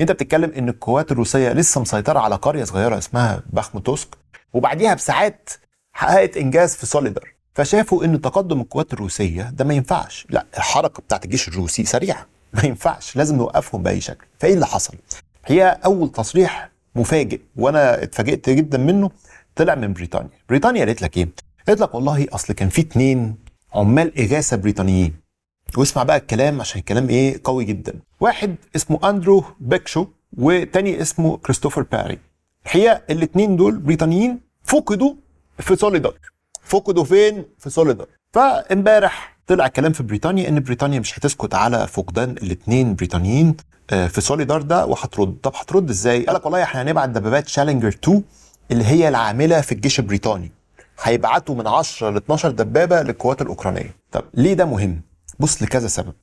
انت بتتكلم ان القوات الروسيه لسه مسيطره على قريه صغيره اسمها باخموتوسك وبعديها بساعات حققت انجاز في سوليدر فشافوا ان تقدم القوات الروسيه ده ما ينفعش لا الحركه بتاعت الجيش الروسي سريعه ما ينفعش لازم نوقفهم باي شكل فايه اللي حصل هي اول تصريح مفاجئ وانا اتفاجئت جدا منه طلع من بريطانيا بريطانيا قالت لك ايه قالت لك والله اصل كان في اتنين عمال اغاثه بريطانيين واسمع بقى الكلام عشان الكلام ايه قوي جدا واحد اسمه اندرو بيكشو وتاني اسمه كريستوفر باري الحقيقه الاثنين دول بريطانيين فقدوا في سوليدار فقدوا فين في سوليدار فامبارح طلع كلام في بريطانيا ان بريطانيا مش هتسكت على فقدان الاثنين بريطانيين آه، في سوليدار ده وهترد طب هترد ازاي قال لك والله احنا هنبعت دبابات شالنجر 2 اللي هي العامله في الجيش البريطاني هيبعتوا من 10 ل 12 دبابه للقوات الاوكرانيه طب ليه ده مهم بص لكذا سبب